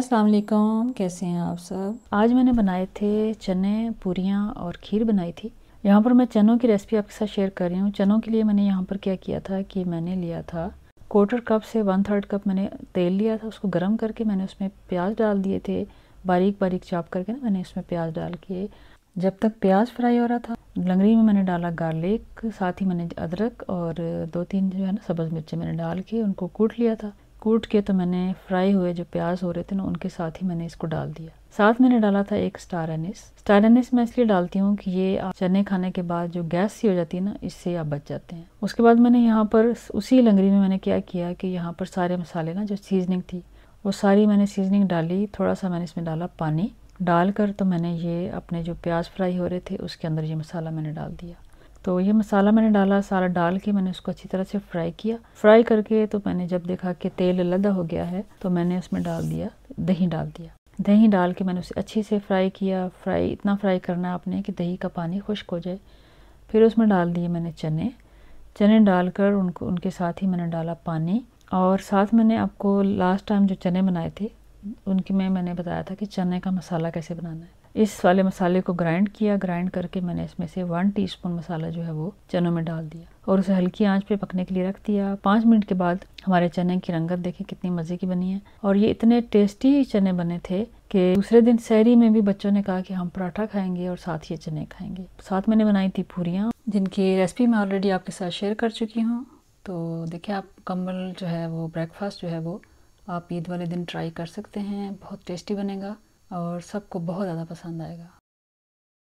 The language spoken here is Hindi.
अस्सलाम वालेकुम कैसे हैं आप सब आज मैंने बनाए थे चने पूरियाँ और खीर बनाई थी यहाँ पर मैं चनों की रेसिपी आपके साथ शेयर कर रही हूँ चनों के लिए मैंने यहाँ पर क्या किया था कि मैंने लिया था क्वार्टर कप से वन थर्ड कप मैंने तेल लिया था उसको गर्म करके मैंने उसमें प्याज डाल दिए थे बारीक बारीक चाप करके ना मैंने उसमें प्याज डाल के जब तक प्याज फ्राई हो रहा था लंगड़ी में मैंने डाला गार्लिक साथ ही मैंने अदरक और दो तीन जो है ना सब्ज़ मिर्चें मैंने डाल के उनको कूट लिया था कूट के तो मैंने फ्राई हुए जो प्याज हो रहे थे ना उनके साथ ही मैंने इसको डाल दिया साथ मैंने डाला था एक स्टार एनिस स्टार एनिस मैं इसलिए डालती हूँ कि ये आप चने खाने के बाद जो गैस सी हो जाती है ना इससे आप बच जाते हैं उसके बाद मैंने यहाँ पर उसी लंगरी में मैंने क्या किया कि यहाँ पर सारे मसाले ना जो सीजनिंग थी वो सारी मैंने सीजनिंग डाली थोड़ा सा मैंने इसमें डाला पानी डालकर तो मैंने ये अपने जो प्याज फ्राई हो रहे थे उसके अंदर ये मसाला मैंने डाल दिया तो ये मसाला मैंने डाला सारा डाल के मैंने उसको अच्छी तरह से फ्राई किया फ्राई करके तो मैंने जब देखा कि तेल लदा हो गया है तो मैंने उसमें डाल दिया दही डाल दिया दही डाल के मैंने उसे अच्छी से फ्राई किया फ्राई इतना फ्राई करना आपने कि दही का पानी खुश्क हो जाए फिर उसमें डाल दिए मैंने चने चने डालकर उनको उनके साथ ही मैंने डाला पानी और साथ मैंने आपको लास्ट टाइम जो चने बनाए थे उनकी में मैंने बताया था कि चने का मसाला कैसे बनाना है इस वाले मसाले को ग्राइंड किया ग्राइंड करके मैंने इसमें से वन टीस्पून मसाला जो है वो चनों में डाल दिया और उसे हल्की आंच पे पकने के लिए रख दिया पाँच मिनट के बाद हमारे चने की रंगत देखें कितनी मज़े की बनी है और ये इतने टेस्टी चने बने थे कि दूसरे दिन शहरी में भी बच्चों ने कहा कि हम पराठा खाएंगे और साथ ही चने खाएंगे साथ मैंने बनाई थी पूरियाँ जिनकी रेसिपी मैं ऑलरेडी आपके साथ शेयर कर चुकी हूँ तो देखिए आप कम्बल जो है वो ब्रेकफास्ट जो है वो आप ईद वाले दिन ट्राई कर सकते हैं बहुत टेस्टी बनेगा और सबको बहुत ज़्यादा पसंद आएगा